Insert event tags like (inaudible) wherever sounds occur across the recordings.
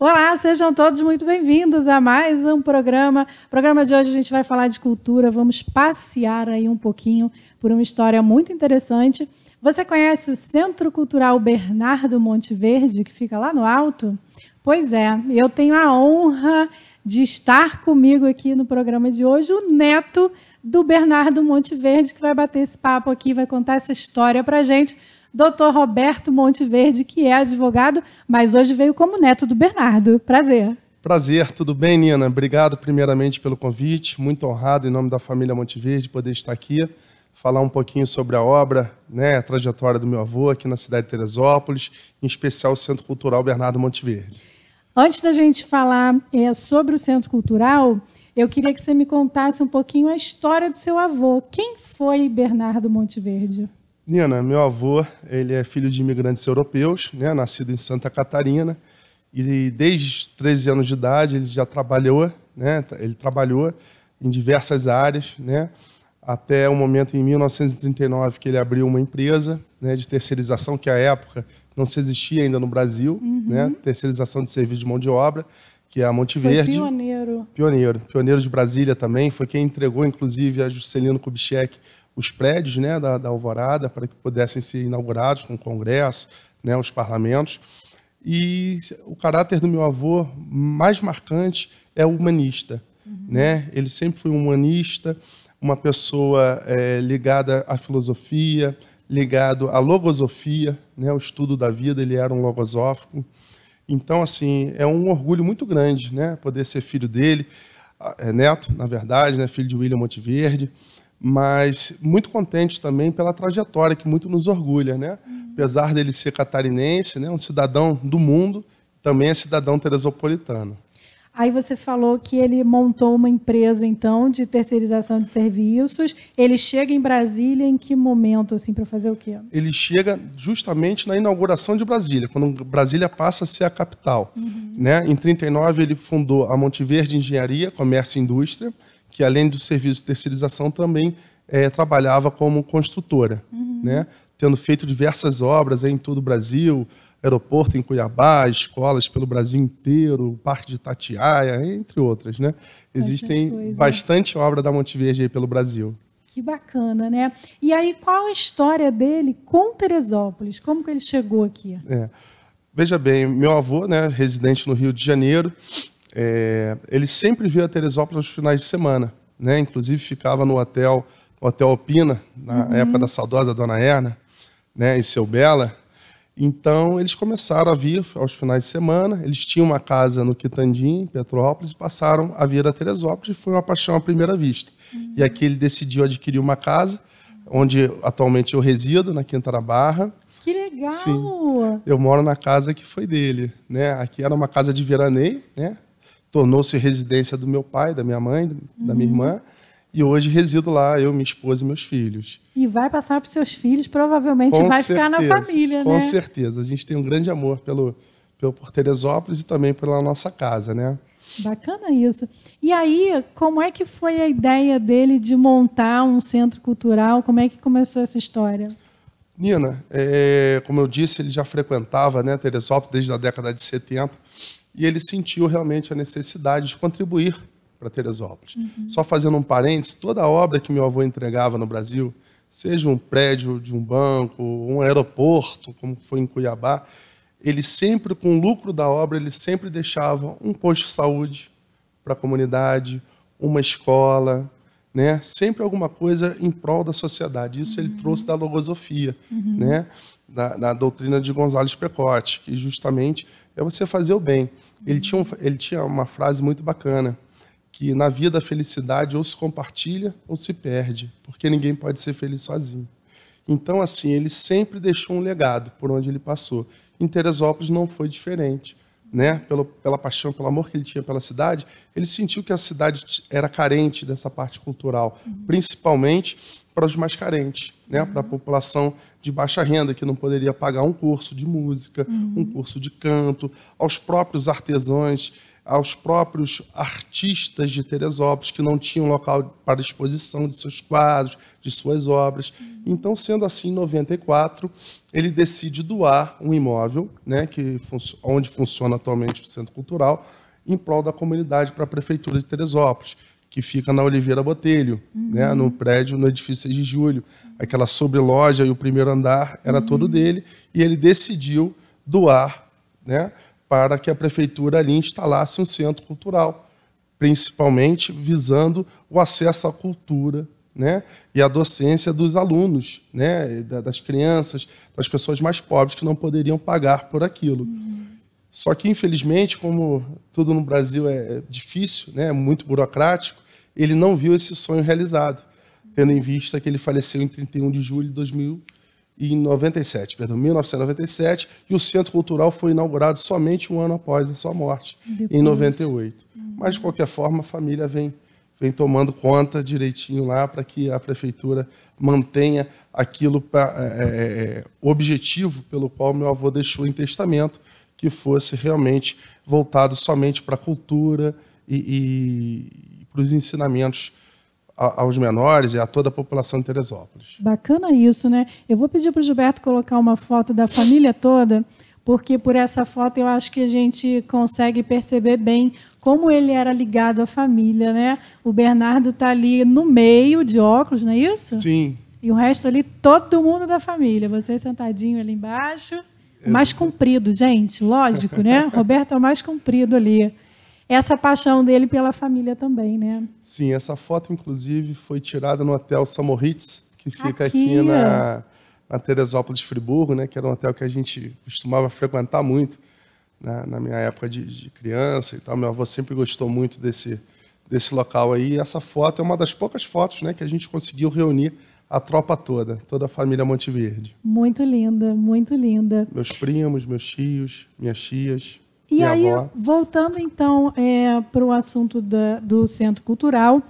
Olá, sejam todos muito bem-vindos a mais um programa. O programa de hoje a gente vai falar de cultura, vamos passear aí um pouquinho por uma história muito interessante. Você conhece o Centro Cultural Bernardo Monteverde, que fica lá no alto? Pois é, eu tenho a honra de estar comigo aqui no programa de hoje o neto do Bernardo Monteverde, que vai bater esse papo aqui, vai contar essa história para gente doutor Roberto Monteverde, que é advogado, mas hoje veio como neto do Bernardo. Prazer. Prazer, tudo bem, Nina? Obrigado primeiramente pelo convite. Muito honrado em nome da família Monteverde poder estar aqui, falar um pouquinho sobre a obra, né, a trajetória do meu avô aqui na cidade de Teresópolis, em especial o Centro Cultural Bernardo Monteverde. Antes da gente falar é, sobre o Centro Cultural, eu queria que você me contasse um pouquinho a história do seu avô. Quem foi Bernardo Monteverde? Nina, meu avô, ele é filho de imigrantes europeus, né, nascido em Santa Catarina, e desde 13 anos de idade ele já trabalhou, né, ele trabalhou em diversas áreas, né, até o momento em 1939 que ele abriu uma empresa né, de terceirização que à época não se existia ainda no Brasil, uhum. né, terceirização de serviço de mão de obra, que é a Monte foi Verde. Pioneiro. Pioneiro, pioneiro de Brasília também, foi quem entregou inclusive a Juscelino Kubitschek os prédios né, da, da, Alvorada para que pudessem ser inaugurados com o Congresso, né, os parlamentos. E o caráter do meu avô mais marcante é o humanista. Uhum. Né? Ele sempre foi um humanista, uma pessoa é, ligada à filosofia, ligado à logosofia, né, o estudo da vida, ele era um logosófico. Então, assim, é um orgulho muito grande né, poder ser filho dele, é neto, na verdade, né, filho de William Monteverde. Verde mas muito contente também pela trajetória que muito nos orgulha, né? Uhum. Apesar dele ser catarinense, né, um cidadão do mundo, também é cidadão teresopolitano. Aí você falou que ele montou uma empresa então de terceirização de serviços. Ele chega em Brasília em que momento assim para fazer o quê? Ele chega justamente na inauguração de Brasília, quando Brasília passa a ser a capital, uhum. né? Em 39 ele fundou a Monteverde Engenharia, Comércio e Indústria que além do serviço de terceirização também é, trabalhava como construtora, uhum. né? tendo feito diversas obras em todo o Brasil, aeroporto em Cuiabá, escolas pelo Brasil inteiro, Parque de Itatiaia, entre outras. Né? Existem bastante, bastante obra da Monteverde pelo Brasil. Que bacana, né? E aí, qual a história dele com Teresópolis? Como que ele chegou aqui? É. Veja bem, meu avô, né, residente no Rio de Janeiro, é, ele sempre via Teresópolis nos finais de semana, né? Inclusive ficava no hotel, hotel Opina, na uhum. época da saudosa Dona Erna, né? E seu Bela. Então eles começaram a vir aos finais de semana. Eles tinham uma casa no Quitandim, em Petrópolis, e passaram a vir a Teresópolis. E foi uma paixão à primeira vista. Uhum. E aqui ele decidiu adquirir uma casa, onde atualmente eu resido na Quinta da Barra. Que legal! Sim. Eu moro na casa que foi dele, né? Aqui era uma casa de veraneio, né? tornou-se residência do meu pai, da minha mãe, uhum. da minha uhum. irmã. E hoje resido lá, eu, minha esposa e meus filhos. E vai passar para seus filhos, provavelmente com vai certeza, ficar na família, com né? Com certeza. A gente tem um grande amor pelo, pelo por Teresópolis e também pela nossa casa, né? Bacana isso. E aí, como é que foi a ideia dele de montar um centro cultural? Como é que começou essa história? Nina, é, é como eu disse, ele já frequentava né, Teresópolis desde a década de 70 e ele sentiu realmente a necessidade de contribuir para Teresópolis. Uhum. Só fazendo um parênteses, toda obra que meu avô entregava no Brasil, seja um prédio de um banco, um aeroporto, como foi em Cuiabá, ele sempre, com o lucro da obra, ele sempre deixava um posto de saúde para a comunidade, uma escola, né? Sempre alguma coisa em prol da sociedade. Isso uhum. ele trouxe da logosofia, uhum. né? Da, da, doutrina de Gonzales Precote, que justamente é você fazer o bem. Ele tinha, um, ele tinha uma frase muito bacana, que na vida a felicidade ou se compartilha ou se perde, porque ninguém pode ser feliz sozinho. Então, assim, ele sempre deixou um legado por onde ele passou. Em Teresópolis não foi diferente né, pelo, pela paixão, pelo amor que ele tinha pela cidade, ele sentiu que a cidade era carente dessa parte cultural, uhum. principalmente para os mais carentes, né, uhum. para a população de baixa renda, que não poderia pagar um curso de música, uhum. um curso de canto, aos próprios artesãos aos próprios artistas de Teresópolis, que não tinham local para exposição de seus quadros, de suas obras. Então, sendo assim, em 94, ele decide doar um imóvel, né, que, onde funciona atualmente o Centro Cultural, em prol da comunidade para a Prefeitura de Teresópolis, que fica na Oliveira Botelho, né, uhum. né, no prédio, no edifício de julho. Aquela sobreloja e o primeiro andar era uhum. todo dele, e ele decidiu doar né, para que a prefeitura ali instalasse um centro cultural, principalmente visando o acesso à cultura né? e a docência dos alunos, né? das crianças, das pessoas mais pobres que não poderiam pagar por aquilo. Uhum. Só que, infelizmente, como tudo no Brasil é, é difícil, né? É muito burocrático, ele não viu esse sonho realizado, tendo em vista que ele faleceu em 31 de julho de 2000 em 97, perdão, 1997, e o Centro Cultural foi inaugurado somente um ano após a sua morte, Depois. em 98. Uhum. Mas, de qualquer forma, a família vem, vem tomando conta direitinho lá para que a prefeitura mantenha aquilo pra, é, é, é objetivo pelo qual meu avô deixou em testamento, que fosse realmente voltado somente para a cultura e, e para os ensinamentos aos menores e a toda a população de Teresópolis. Bacana isso, né? Eu vou pedir para o Gilberto colocar uma foto da família toda, porque por essa foto eu acho que a gente consegue perceber bem como ele era ligado à família, né? O Bernardo está ali no meio de óculos, não é isso? Sim. E o resto ali, todo mundo da família. Você sentadinho ali embaixo. Mais comprido, gente, lógico, né? (laughs) Roberto é o mais comprido ali essa paixão dele pela família também, né? Sim, essa foto, inclusive, foi tirada no hotel Samoritz, que fica aqui, aqui na, na Teresópolis, Friburgo, né? Que era um hotel que a gente costumava frequentar muito né, na minha época de, de, criança e tal. Meu avô sempre gostou muito desse, desse local aí. E essa foto é uma das poucas fotos né, que a gente conseguiu reunir a tropa toda, toda a família Monteverde. Muito linda, muito linda. Meus primos, meus tios, minhas tias. E, aí, voltando então é, para o assunto da, do Centro Cultural,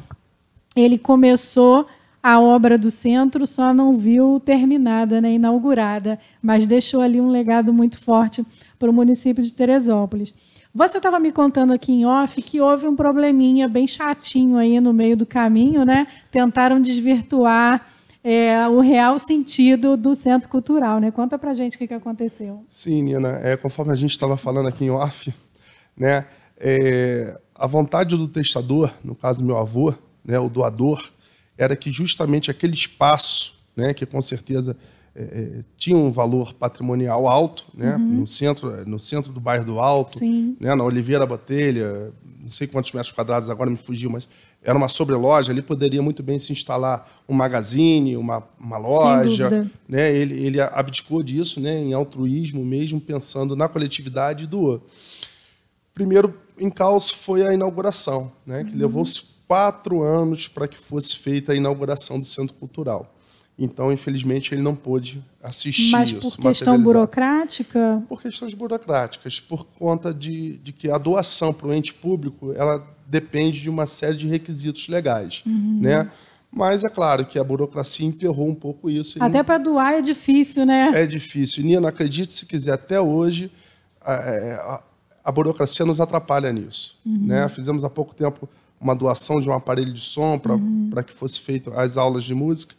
ele começou a obra do centro, só não viu terminada, né, inaugurada, mas deixou ali um legado muito forte para o município de Teresópolis. Você estava me contando aqui em off que houve um probleminha bem chatinho aí no meio do caminho, né? Tentaram desvirtuar é, o real sentido do centro cultural. Né? Conta para gente o que, que aconteceu. Sim, Nina, é, conforme a gente estava falando aqui em off, né, é, a vontade do testador, no caso meu avô, né, o doador, era que justamente aquele espaço, né, que com certeza é, é tinha um valor patrimonial alto, né, uhum. no centro é, no centro do bairro do Alto, Sim. né, na Oliveira Botelha, não sei quantos metros quadrados agora me fugiu, mas era uma sobreloja, ali poderia muito bem se instalar um magazine, uma, uma loja. Né? Ele, ele abdicou disso né? em altruísmo mesmo, pensando na coletividade do. Primeiro encalço foi a inauguração, né? que uhum. levou-se quatro anos para que fosse feita a inauguração do Centro Cultural. Então, infelizmente, ele não pôde assistir Mas por isso, questão burocrática? Por questões burocráticas, por conta de, de que a doação para o ente público, ela depende de uma série de requisitos legais, uhum. né? Mas é claro que a burocracia emperrou um pouco isso. Até para doar é difícil, né? É difícil. Nino, acredite se quiser, até hoje a, é, a, a burocracia nos atrapalha nisso. Uhum. Né? Fizemos há pouco tempo uma doação de um aparelho de som para uhum. que fosse feito as aulas de música.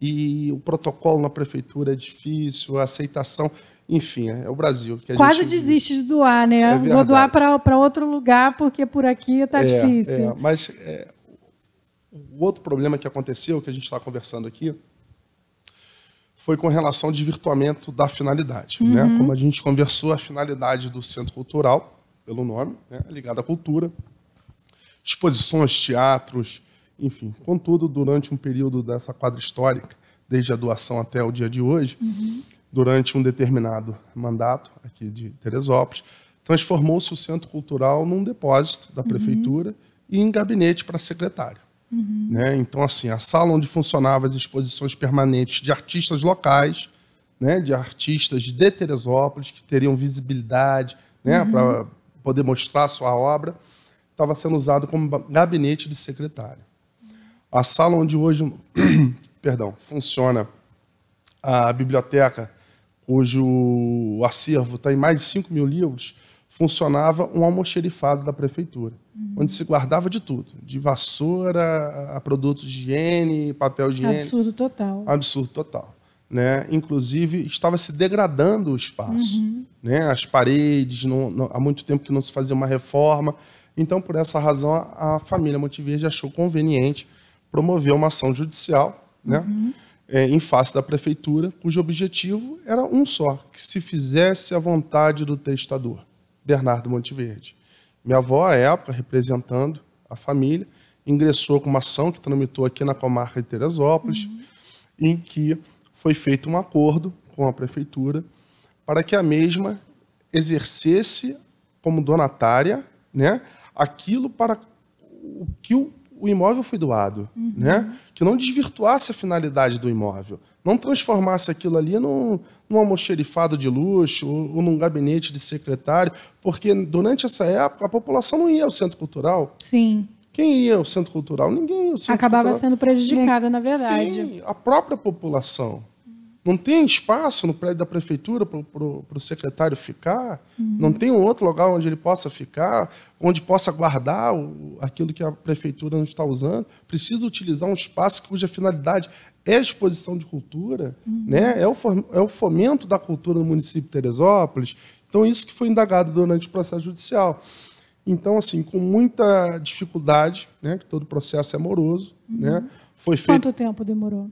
E o protocolo na prefeitura é difícil, a aceitação. Enfim, é, é o Brasil. Quase gente... desiste de doar, né? É Vou doar para outro lugar, porque por aqui está é, é, difícil. É, mas o outro problema que aconteceu, que a gente está conversando aqui, foi com relação ao desvirtuamento da finalidade. Né? Uhum. Né? Como a gente conversou, a finalidade do Centro Cultural, pelo nome, né? ligada à cultura, exposições, teatros, enfim. Contudo, durante um período dessa quadra histórica, desde a doação até o dia de hoje, uhum durante um determinado mandato aqui de Teresópolis, transformou-se o Centro Cultural num depósito da uhum. prefeitura uhum. e em gabinete para secretário. Uhum. Né? Então, assim, a sala onde funcionavam as exposições permanentes de artistas locais, né, de artistas de Teresópolis, que teriam visibilidade né, uhum. para poder mostrar sua obra, estava sendo usado como gabinete de secretário. A sala onde hoje (clears throat) perdão, funciona a biblioteca hoje o acervo está em mais de 5 mil livros, funcionava um almoxerifado da prefeitura, uhum. onde se guardava de tudo, de vassoura a produtos de higiene, papel de higiene. Absurdo total. Absurdo total. Né? Inclusive, estava se degradando o espaço. Uhum. Né? As paredes, não, não, há muito tempo que não se fazia uma reforma. Então, por essa razão, a família Monte Verde achou conveniente promover uma ação judicial né? Uhum é, em face da prefeitura, cujo objetivo era um só, que se fizesse a vontade do testador, Bernardo Monteverde. Minha avó, à época, representando a família, ingressou com uma ação que tramitou aqui na comarca de Teresópolis, uhum. em que foi feito um acordo com a prefeitura para que a mesma exercesse como donatária né, aquilo para o que o o imóvel foi doado, né? uhum. né? Que não desvirtuasse a finalidade do imóvel, não transformasse aquilo ali num, num almoxerifado de luxo ou, ou num gabinete de secretário, porque durante essa época a população não ia ao centro cultural. Sim. Quem ia ao centro cultural? Ninguém ia ao centro Acabava cultural. sendo prejudicada, não, na verdade. Sim, a própria população. Não tem espaço no prédio da prefeitura para o secretário ficar, uhum. não tem um outro lugar onde ele possa ficar, onde possa guardar o, aquilo que a prefeitura não está usando. Precisa utilizar um espaço cuja finalidade é a exposição de cultura, uhum. né? é, o, é o fomento da cultura no município de Teresópolis. Então, isso que foi indagado durante o processo judicial. Então, assim, com muita dificuldade, né, que todo processo é moroso, uhum. né, foi feito... Quanto tempo demorou?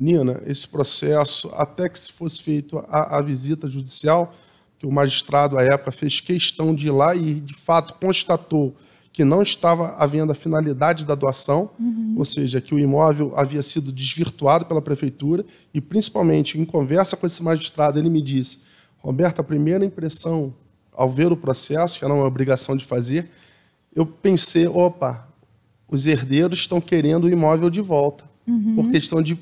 Nina, esse processo, até que se fosse feito a, a visita judicial, que o magistrado à época fez questão de ir lá e, de fato, constatou que não estava havendo a finalidade da doação, uhum. ou seja, que o imóvel havia sido desvirtuado pela prefeitura e, principalmente, em conversa com esse magistrado, ele me disse: Roberto, a primeira impressão ao ver o processo, que era uma obrigação de fazer, eu pensei: opa, os herdeiros estão querendo o imóvel de volta, uhum. por questão de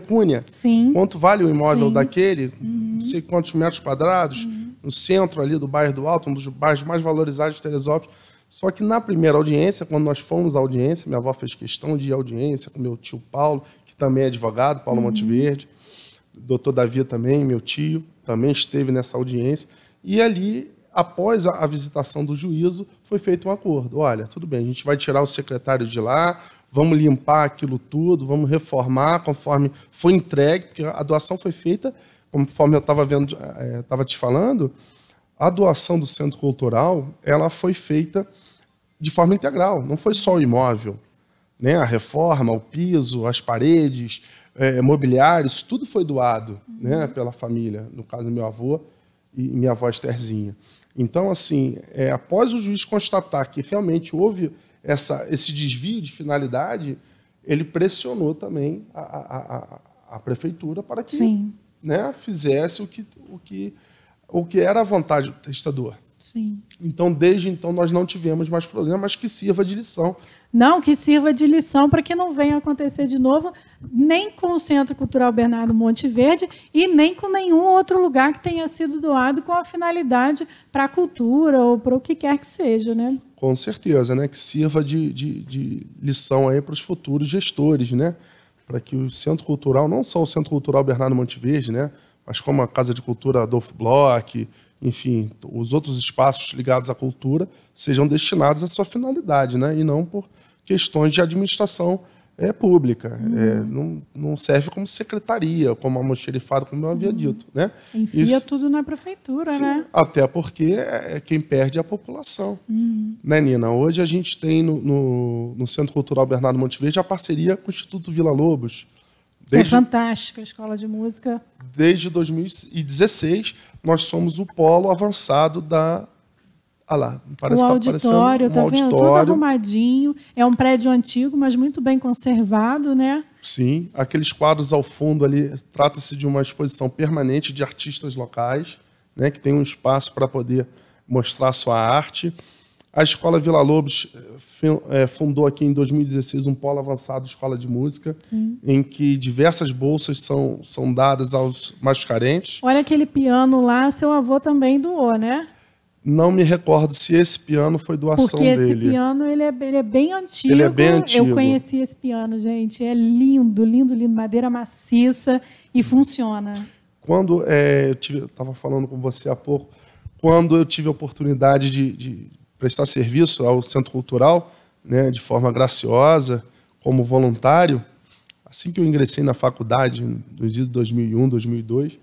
pecúnia. Sim. Quanto vale o imóvel Sim. daquele, uhum. não sei quantos metros quadrados, uhum. no centro ali do bairro do Alto, um dos bairros mais valorizados de Teresópolis. Só que na primeira audiência, quando nós fomos à audiência, minha avó fez questão de ir à audiência com meu tio Paulo, que também é advogado, Paulo uhum. Monteverde, doutor Davi também, meu tio, também esteve nessa audiência. E ali, após a, a visitação do juízo, foi feito um acordo. Olha, tudo bem, a gente vai tirar o secretário de lá, vamos limpar aquilo tudo, vamos reformar conforme foi entregue, porque a doação foi feita, conforme eu estava vendo, estava eh, eh, é, te falando, a doação do centro cultural ela foi feita de forma integral, não foi só o imóvel, né? A reforma, o piso, as paredes, é, mobiliários, tudo foi doado, né? Uhum. Pela família, no caso meu avô e minha avó Estherzinha. Então, assim, é, após o juiz constatar que realmente houve essa, esse desvio de finalidade, ele pressionou também a, a, a, a prefeitura para que Sim. né, fizesse o que, o, que, o que era a vontade do testador. Sim. Então, desde então, nós não tivemos mais problemas que sirva de lição não, que sirva de lição para que não venha acontecer de novo, nem com o Centro Cultural Bernardo Monte Verde e nem com nenhum outro lugar que tenha sido doado com a finalidade para a cultura ou para o que quer que seja, né? Com certeza, né? Que sirva de, de, de lição aí para os futuros gestores, né? Para que o Centro Cultural, não só o Centro Cultural Bernardo Monte Verde, né? Mas como a Casa de Cultura Adolfo Bloch, enfim, os outros espaços ligados à cultura sejam destinados à sua finalidade, né? E não por questões de administração é, pública. Uhum. É, não, não serve como secretaria, como almoxerifado, como eu havia uhum. dito. Né? Enfia Isso, tudo na prefeitura, sim, né? Até porque é, é quem perde é a população. Uhum. Né, Nina? Hoje a gente tem no, no, no Centro Cultural Bernardo Monteverde a parceria com o Instituto Vila Lobos. É Desde, é fantástica a escola de música. Desde 2016, nós somos o polo avançado da ah lá, parece o tá auditório, tá, um tá vendo? Auditório. Tudo arrumadinho. É um prédio antigo, mas muito bem conservado, né? Sim. Aqueles quadros ao fundo ali, trata-se de uma exposição permanente de artistas locais, né, que tem um espaço para poder mostrar sua arte. A Escola Vila Lobos eh, eh, fundou aqui em 2016 um polo avançado escola de música, Sim. em que diversas bolsas são, são dadas aos mais carentes. Olha aquele piano lá, seu avô também doou, né? Não me recordo se esse piano foi doação dele. Porque esse piano ele é, ele é, bem antigo. Ele é bem antigo. Eu conheci esse piano, gente. É lindo, lindo, lindo. Madeira maciça e funciona. Quando é, eu estava falando com você há pouco, quando eu tive a oportunidade de, de prestar serviço ao Centro Cultural, né, de forma graciosa, como voluntário, assim que eu ingressei na faculdade, em 2001, 2002,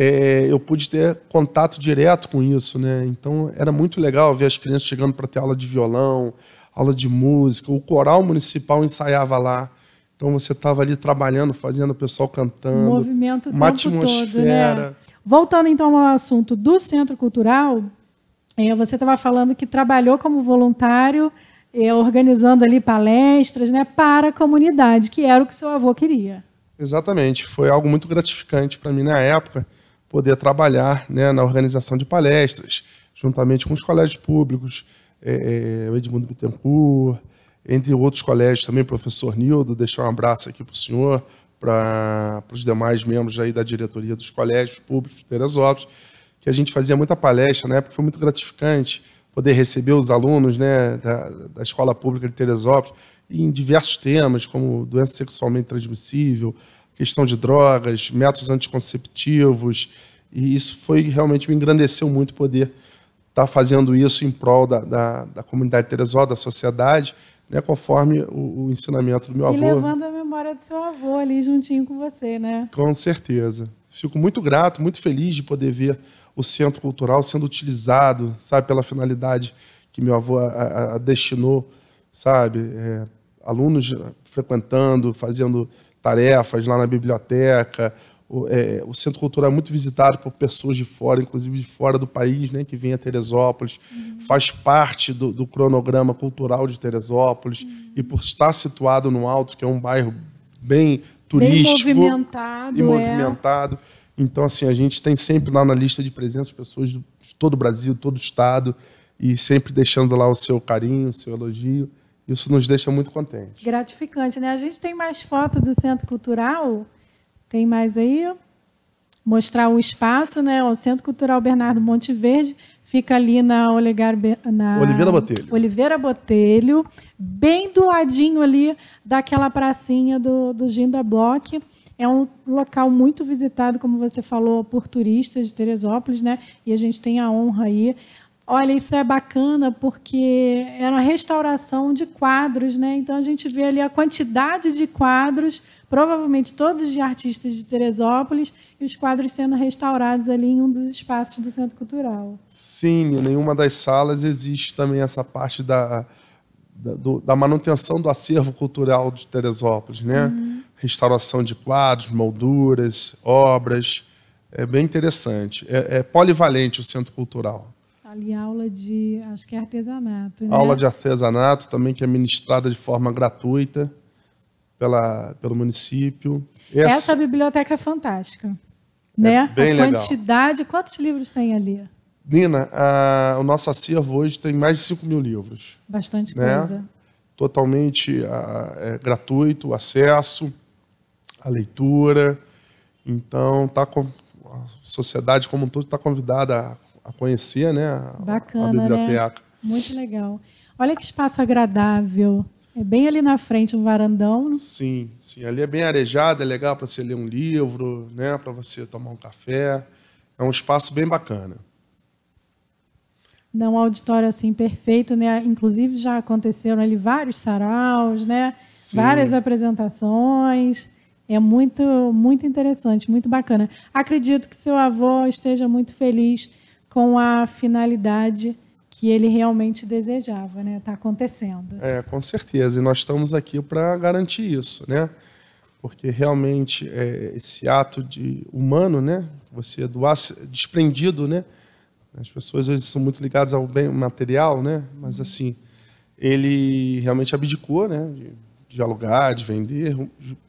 é, eu pude ter contato direto com isso, né? Então era muito legal ver as crianças chegando para ter aula de violão, aula de música, o coral municipal ensaiava lá. Então você estava ali trabalhando, fazendo o pessoal cantando. Um movimento uma atmosfera. Todo, né? Voltando então ao assunto do Centro Cultural, é, você estava falando que trabalhou como voluntário, é, organizando ali palestras né, para a comunidade, que era o que seu avô queria. Exatamente. Foi algo muito gratificante para mim na época poder trabalhar né, na organização de palestras, juntamente com os colégios públicos, é, é, Edmundo Bittencourt, entre outros colégios também, professor Nildo, deixar um abraço aqui para o senhor, para os demais membros aí da diretoria dos colégios públicos de Teresópolis, que a gente fazia muita palestra, na né, época foi muito gratificante poder receber os alunos né, da, da escola pública de Teresópolis em diversos temas, como doença sexualmente transmissível, questão de drogas, métodos anticonceptivos, e isso foi realmente me engrandeceu muito poder estar tá fazendo isso em prol da, da, da comunidade Teresol, da sociedade, né, conforme o, o, ensinamento do meu e avô. E levando a memória do seu avô ali juntinho com você, né? Com certeza. Fico muito grato, muito feliz de poder ver o centro cultural sendo utilizado, sabe, pela finalidade que meu avô a, a destinou, sabe, é, alunos frequentando, fazendo tarefas lá na biblioteca. O, é, o, Centro Cultural é muito visitado por pessoas de fora, inclusive de fora do país, né, que vêm a Teresópolis, uhum. faz parte do, do, cronograma cultural de Teresópolis, uhum. e por estar situado no Alto, que é um bairro bem turístico bem movimentado, e é. movimentado. É. Então, assim, a gente tem sempre lá na lista de presença pessoas de todo o Brasil, todo o Estado, e sempre deixando lá o seu carinho, o seu elogio. Isso nos deixa muito contentes. Gratificante, né? A gente tem mais foto do Centro Cultural, tem mais aí, mostrar o espaço, né? O Centro Cultural Bernardo Monte Verde fica ali na, Olegar, na Oliveira Botelho. Oliveira Botelho, bem do ladinho ali daquela pracinha do, do Ginda Block. É um local muito visitado, como você falou, por turistas de Teresópolis, né? E a gente tem a honra aí Olha, isso é bacana porque era uma restauração de quadros, né? Então a gente vê ali a quantidade de quadros, provavelmente todos de artistas de Teresópolis, e os quadros sendo restaurados ali em um dos espaços do Centro Cultural. Sim, em nenhuma das salas existe também essa parte da, da, do, da manutenção do acervo cultural de Teresópolis, né? Uhum. Restauração de quadros, molduras, obras. É bem interessante. é, é polivalente o Centro Cultural ali aula de, acho que é artesanato. Né? Aula de artesanato também, que é ministrada de forma gratuita pela, pelo município. Essa, Essa biblioteca é fantástica. É né? Bem a quantidade, quantos livros tem ali? Nina, a, o nosso acervo hoje tem mais de 5 mil livros. Bastante né? coisa. Totalmente a, é, gratuito, o acesso, a leitura. Então, tá com, a sociedade como um todo está convidada a a conhecer né, a, Bacana, a né? biblioteca. Né? Muito legal. Olha que espaço agradável. É bem ali na frente, um varandão. Sim, sim. Ali é bem arejado, é legal para você ler um livro, né, para você tomar um café. É um espaço bem bacana. Não um auditório assim perfeito, né? Inclusive já aconteceram ali vários saraus, né? Sim. Várias apresentações. É muito, muito interessante, muito bacana. Acredito que seu avô esteja muito feliz com a finalidade que ele realmente desejava, né? Está acontecendo. É, com certeza. E nós estamos aqui para garantir isso, né? Porque realmente é, esse ato de humano, né? Você é doar desprendido, né? As pessoas hoje são muito ligadas ao bem material, né? Mas uhum. assim, ele realmente abdicou, né? De, de alugar, de vender,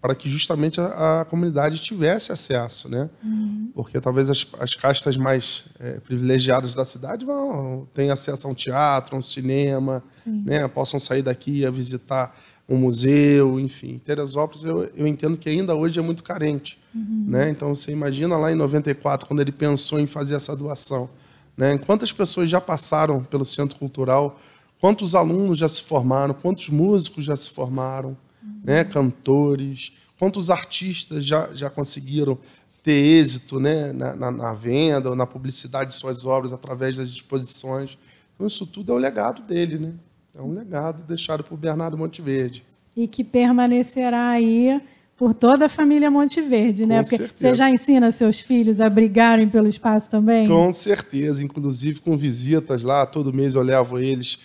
para que justamente a, a comunidade tivesse acesso, né? Uhum. Porque talvez as, as castas mais é, privilegiadas da cidade vão ter acesso a um teatro, a um cinema, Sim. né? Possam sair daqui a visitar um museu, enfim. Teresópolis, eu, eu entendo que ainda hoje é muito carente, uhum. né? Então, você imagina lá em 94, quando ele pensou em fazer essa doação, né? Quantas pessoas já passaram pelo Centro Cultural Quantos alunos já se formaram? Quantos músicos já se formaram? Uhum. Né? Cantores? Quantos artistas já, já conseguiram ter êxito né? na, na, na venda ou na publicidade de suas obras através das exposições? Então, isso tudo é o legado dele, né? É um legado deixado por Bernardo Monteverde. E que permanecerá aí por toda a família Monteverde, né? Com Porque certeza. você já ensina seus filhos a brigarem pelo espaço também? Com certeza, inclusive com visitas lá, todo mês eu levo eles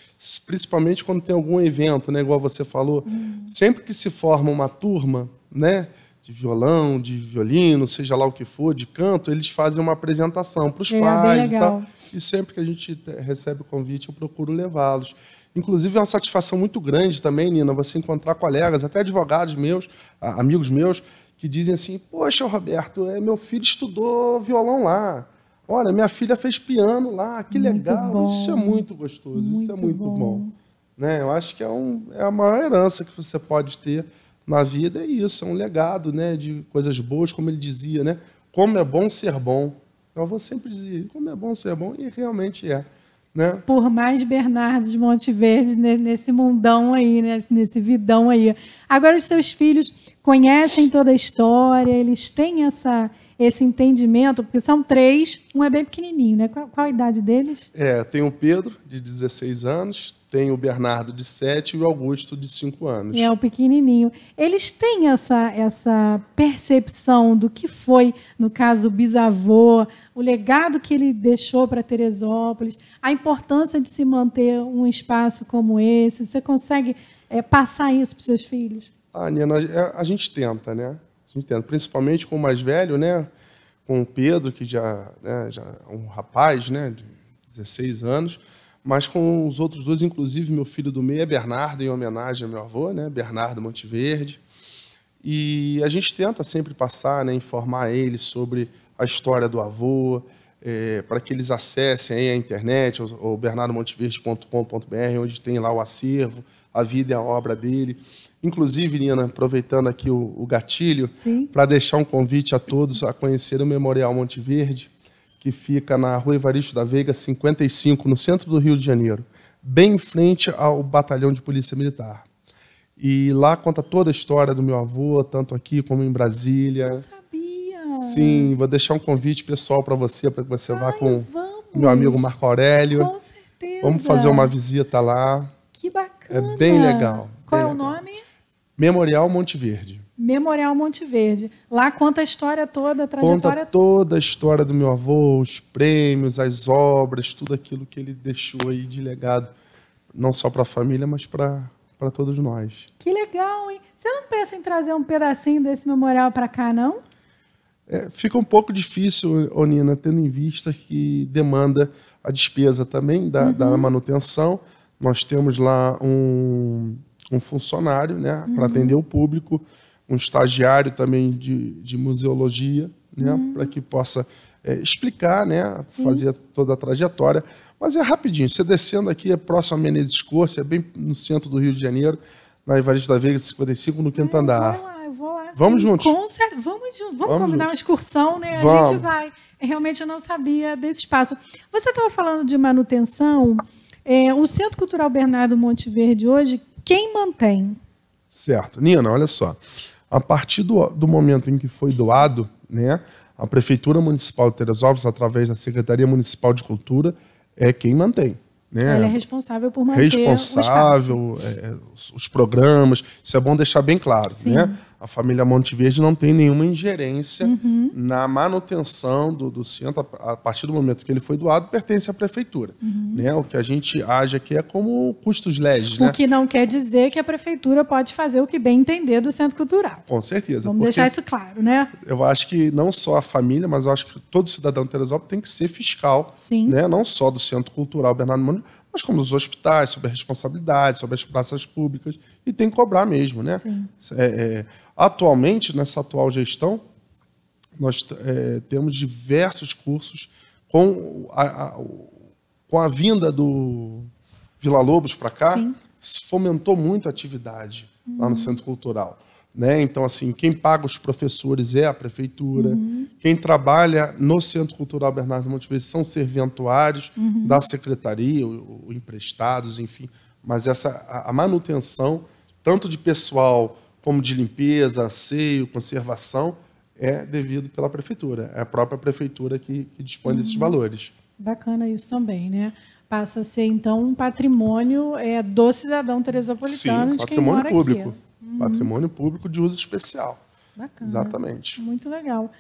principalmente quando tem algum evento, né, igual você falou, hum. sempre que se forma uma turma, né, de violão, de violino, seja lá o que for, de canto, eles fazem uma apresentação para os é, pais e tal. E sempre que a gente recebe o convite, eu procuro levá-los. Inclusive, é uma satisfação muito grande também, Nina, você encontrar colegas, até advogados meus, amigos meus, que dizem assim: Poxa, Roberto, é, meu filho estudou violão lá. Olha, minha filha fez piano lá, que muito legal. É bom. Isso é muito gostoso, muito isso é muito bom. bom. Né? Eu acho que é, um, é a maior herança que você pode ter na vida, é isso, é um legado né, de coisas boas, como ele dizia, né? Como é bom ser bom. Eu avô sempre dizia, como é bom ser bom, e realmente é. Né? Por mais Bernardo de Monte Verde nesse mundão aí, né, nesse vidão aí. Agora, os seus filhos conhecem toda a história, eles têm essa esse entendimento, porque são três, um é bem pequenininho, né? Qual, qual, a idade deles? É, tem o Pedro, de 16 anos, tem o Bernardo, de 7 e o Augusto, de 5 anos. É, o pequenininho. Eles têm essa, essa percepção do que foi, no caso, o bisavô, o legado que ele deixou para Teresópolis, a importância de se manter um espaço como esse. Você consegue é, passar isso para os seus filhos? Ah, Nina, a gente tenta, né? entendo, principalmente com o mais velho, né? Com o Pedro, que já, né, já é um rapaz, né? De 16 anos. Mas com os outros dois, inclusive meu filho do meio é Bernardo, em homenagem ao meu avô, né? Bernardo Monteverde. E a gente tenta sempre passar, né, informar eles sobre a história do avô, é, para que eles acessem a internet, o, o bernardomonteverde.com.br, onde tem lá o acervo, a vida e a obra dele. Inclusive, Nina, aproveitando aqui o, o gatilho, para deixar um convite a todos a conhecer o Memorial Monte Verde, que fica na Rua Evaristo da Veiga, 55, no centro do Rio de Janeiro, bem em frente ao Batalhão de Polícia Militar. E lá conta toda a história do meu avô, tanto aqui como em Brasília. Eu sabia! Sim, vou deixar um convite pessoal para você, para que você Ai, vá com vamos. meu amigo Marco Aurélio. Com certeza! Vamos fazer uma visita lá. Que bacana! É bem legal. Qual bem é o legal. nome? Memorial Monte Verde. Memorial Monte Verde. Lá conta a história toda, a trajetória conta toda a história do meu avô, os prêmios, as obras, tudo aquilo que ele deixou aí de legado, não só para a família, mas para para todos nós. Que legal, hein? Você não pensa em trazer um pedacinho desse memorial para cá, não? É, fica um pouco difícil, Onina, tendo em vista que demanda a despesa também da, uhum. da manutenção. Nós temos lá um, um funcionário né, uhum. para atender o público, um estagiário também de, de museologia, né, uhum. para que possa é, explicar, né, fazer toda a trajetória. Mas é rapidinho, você descendo aqui, é próximo a Menezes Corte, é bem no centro do Rio de Janeiro, na Evaristo da Veiga 55, no quinto é, andar. Vou lá, eu vou lá. Vamos sim, juntos. Com Vamos, vamos, vamos combinar juntos. uma excursão, né? Vamos. A gente vai. É, realmente eu não sabia desse espaço. Você estava falando de manutenção. É, o Centro Cultural Bernardo Monteverde hoje quem mantém. Certo. Nina, olha só. A partir do, do momento em que foi doado, né, a Prefeitura Municipal de Teresópolis, através da Secretaria Municipal de Cultura, é quem mantém. Né? Ela é responsável por manter responsável, é, é os programas. Isso é bom deixar bem claro. Sim. Né? a família Verde não tem nenhuma ingerência uhum. na manutenção do, do, centro, a partir do momento que ele foi doado, pertence à prefeitura. Uhum. Né? O que a gente age aqui é como custos legis. Né? O né? que não quer dizer que a prefeitura pode fazer o que bem entender do centro cultural. Com certeza. Vamos deixar isso claro, né? Eu acho que não só a família, mas eu acho que todo cidadão de Teresópolis tem que ser fiscal, Sim. Né? não só do centro cultural Bernardo Mônica, mas como nos hospitais, sobre a responsabilidade, sobre as praças públicas, e tem que cobrar mesmo. Né? É, é, atualmente, nessa atual gestão, nós é, temos diversos cursos com a, a, com a vinda do Vila Lobos para cá, Sim. fomentou muito a atividade lá no uhum. Centro Cultural. Né? Então, assim, quem paga os professores é a prefeitura, uhum. quem trabalha no Centro Cultural Bernardo Montes são serventuários uhum. da secretaria, ou, ou, emprestados, enfim. Mas essa, a, a, manutenção, tanto de pessoal como de limpeza, asseio, conservação, é devido pela prefeitura. É a própria prefeitura que, que dispõe uhum. desses valores. Bacana isso também, né? passa a ser então um patrimônio é, do cidadão teresopolitano Sim, de quem mora público. aqui. Uhum. Patrimônio público de uso especial. Bacana. Exatamente. Muito legal.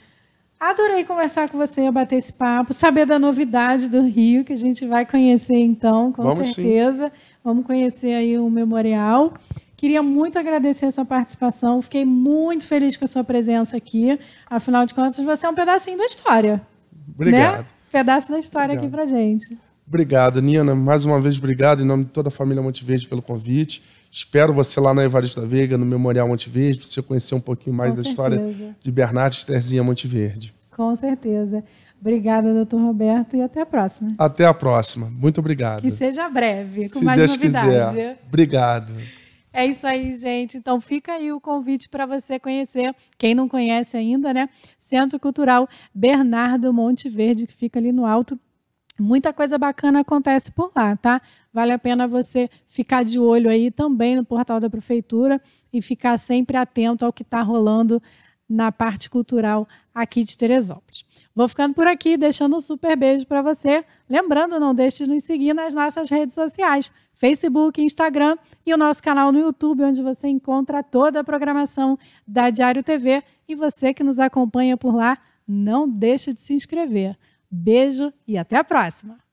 Adorei conversar com você, bater esse papo, saber da novidade do Rio, que a gente vai conhecer então, com Vamos certeza. Sim. Vamos conhecer aí o memorial. Queria muito agradecer a sua participação, fiquei muito feliz com a sua presença aqui. Afinal de contas, você é um pedacinho da história. Né? Obrigado. Né? Pedaço da história Obrigado. aqui pra gente. Obrigado, Nina. Mais uma vez, obrigado em nome de toda a família Monte Verde pelo convite. Espero você lá na Evaristo da Veiga, no Memorial Monte Verde, para você conhecer um pouquinho mais Com da certeza. história de Bernardo Terzinha Monte Verde. Com certeza. Obrigada, doutor Roberto, e até a próxima. Até a próxima. Muito obrigado. Que seja breve, com Se mais Deus novidade. Quiser. Obrigado. É isso aí, gente. Então fica aí o convite para você conhecer, quem não conhece ainda, né? Centro Cultural Bernardo Monte Verde, que fica ali no alto Muita coisa bacana acontece por lá, tá? Vale a pena você ficar de olho aí também no portal da prefeitura e ficar sempre atento ao que está rolando na parte cultural aqui de Teresópolis. Vou ficando por aqui, deixando um super beijo para você. Lembrando, não deixe de nos seguir nas nossas redes sociais, Facebook, Instagram e o nosso canal no YouTube, onde você encontra toda a programação da Diário TV. E você que nos acompanha por lá, não deixe de se inscrever. Beijo e até a próxima!